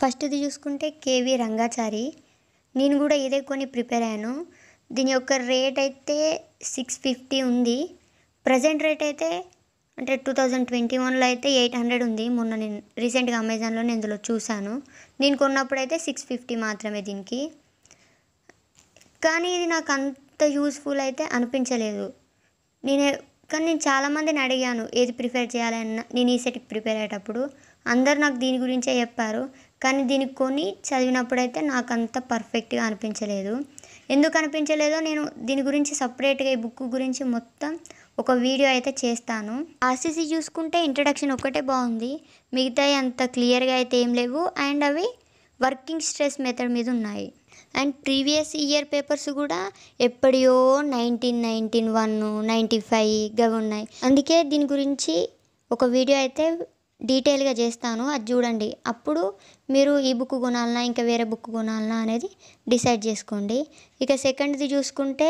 ఫస్ట్ది చూసుకుంటే కేవి రంగాచారి నేను కూడా ఇదే కొని ప్రిపేర్ అయ్యాను దీని యొక్క రేట్ అయితే సిక్స్ ఫిఫ్టీ ఉంది ప్రజెంట్ రేట్ అయితే అంటే టూ థౌజండ్ ట్వంటీ వన్లో అయితే ఎయిట్ హండ్రెడ్ ఉంది మొన్న నేను రీసెంట్గా అమెజాన్లో నేను ఇందులో చూశాను నేను కొన్నప్పుడు అయితే సిక్స్ ఫిఫ్టీ మాత్రమే దీనికి కానీ ఇది నాకు అంత యూస్ఫుల్ అయితే అనిపించలేదు నేను కానీ నేను చాలామందిని అడిగాను ఏది ప్రిపేర్ చేయాలన్న నేను ఈ సెట్ ప్రిపేర్ అయ్యేటప్పుడు అందరు నాకు దీని గురించే చెప్పారు కానీ దీనికి కొని చదివినప్పుడైతే నాకు అంత పర్ఫెక్ట్గా అనిపించలేదు ఎందుకు అనిపించలేదో నేను దీని గురించి సపరేట్గా ఈ బుక్ గురించి మొత్తం ఒక వీడియో అయితే చేస్తాను ఆర్సీసీ చూసుకుంటే ఇంట్రడక్షన్ ఒకటే బాగుంది మిగతాయి అంత క్లియర్గా అయితే ఏం లేవు అండ్ అవి వర్కింగ్ స్ట్రెస్ మెథడ్ మీద ఉన్నాయి అండ్ ప్రీవియస్ ఇయర్ పేపర్స్ కూడా ఎప్పటియో nineteen nineteen one ninety five ఉన్నాయి అందుకే దీని గురించి ఒక వీడియో అయితే డీటెయిల్గా చేస్తాను అది చూడండి అప్పుడు మీరు ఈ బుక్ కొనాలన్నా ఇంకా వేరే బుక్ కొనాలన్నా అనేది డిసైడ్ చేసుకోండి ఇక సెకండ్ది చూసుకుంటే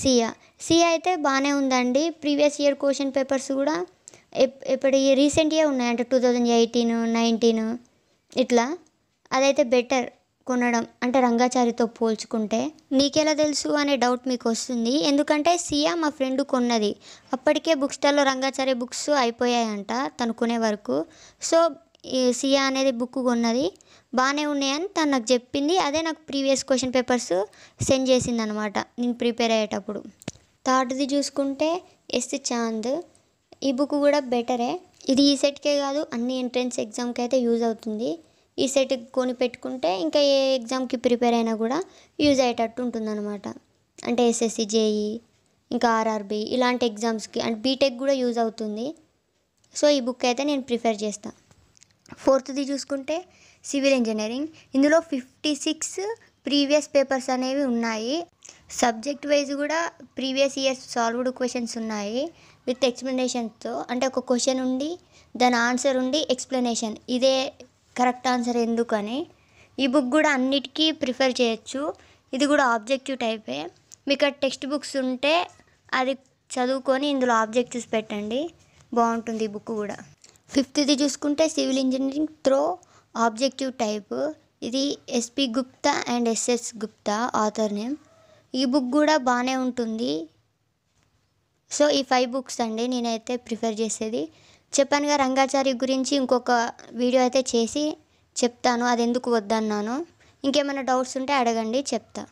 సియా సియా అయితే బాగానే ఉందండి ప్రీవియస్ ఇయర్ క్వశ్చన్ పేపర్స్ కూడా ఎప్పటి రీసెంట్ ఇయర్ ఉన్నాయి అంటే టూ థౌజండ్ ఎయిటీన్ నైన్టీన్ ఇట్లా అదైతే బెటర్ కొనడం అంటే రంగాచారితో పోల్చుకుంటే నీకెలా తెలుసు అనే డౌట్ మీకు వస్తుంది ఎందుకంటే సియా మా ఫ్రెండ్ కొన్నది అప్పటికే బుక్ స్టాల్లో రంగాచారి బుక్స్ అయిపోయాయంట తను కొనే వరకు సో సియా అనేది బుక్ కొన్నది బాగానే ఉన్నాయని తను నాకు చెప్పింది అదే నాకు ప్రీవియస్ క్వశ్చన్ పేపర్స్ సెండ్ చేసింది అనమాట నేను ప్రిపేర్ అయ్యేటప్పుడు థర్డ్ది చూసుకుంటే ఎస్ చాంద్ ఈ బుక్ కూడా బెటరే ఇది ఈ సెట్కే కాదు అన్ని ఎంట్రన్స్ ఎగ్జామ్కి అయితే యూజ్ అవుతుంది ఈ సెట్ కొని పెట్టుకుంటే ఇంకా ఏ ఎగ్జామ్కి ప్రిపేర్ అయినా కూడా యూజ్ అయ్యేటట్టు ఉంటుందన్నమాట అంటే ఎస్ఎస్సి జేఈ ఇంకా ఆర్ఆర్బి ఇలాంటి ఎగ్జామ్స్కి అండ్ బీటెక్ కూడా యూజ్ అవుతుంది సో ఈ బుక్ అయితే నేను ప్రిఫర్ చేస్తాను ఫోర్త్ది చూసుకుంటే సివిల్ ఇంజనీరింగ్ ఇందులో ఫిఫ్టీ సిక్స్ ప్రీవియస్ పేపర్స్ అనేవి ఉన్నాయి సబ్జెక్ట్ వైజ్ కూడా ప్రీవియస్ ఇయర్స్ సాల్వ్డ్ క్వశ్చన్స్ ఉన్నాయి విత్ ఎక్స్ప్లెనేషన్తో అంటే ఒక క్వశ్చన్ ఉండి దాని ఆన్సర్ ఉండి ఎక్స్ప్లెనేషన్ ఇదే కరెక్ట్ ఆన్సర్ ఎందుకని ఈ బుక్ కూడా అన్నిటికీ ప్రిఫర్ చేయొచ్చు ఇది కూడా ఆబ్జెక్టివ్ టైపే మీకు టెక్స్ట్ బుక్స్ ఉంటే అది చదువుకొని ఇందులో ఆబ్జెక్టివ్స్ పెట్టండి బాగుంటుంది ఈ బుక్ కూడా ఫిఫ్త్ది చూసుకుంటే civil engineering through objective type ఇది S P Gupta and S S Gupta author name ఈ బుక్ కూడా బాగానే ఉంటుంది సో ఈ ఫైవ్ బుక్స్ అండి నేనైతే ప్రిఫర్ చేసేది చెప్పానుగా రంగాచారి గురించి ఇంకొక వీడియో అయితే చేసి చెప్తాను అది ఎందుకు వద్దన్నాను ఇంకేమైనా డౌట్స్ ఉంటే అడగండి చెప్తా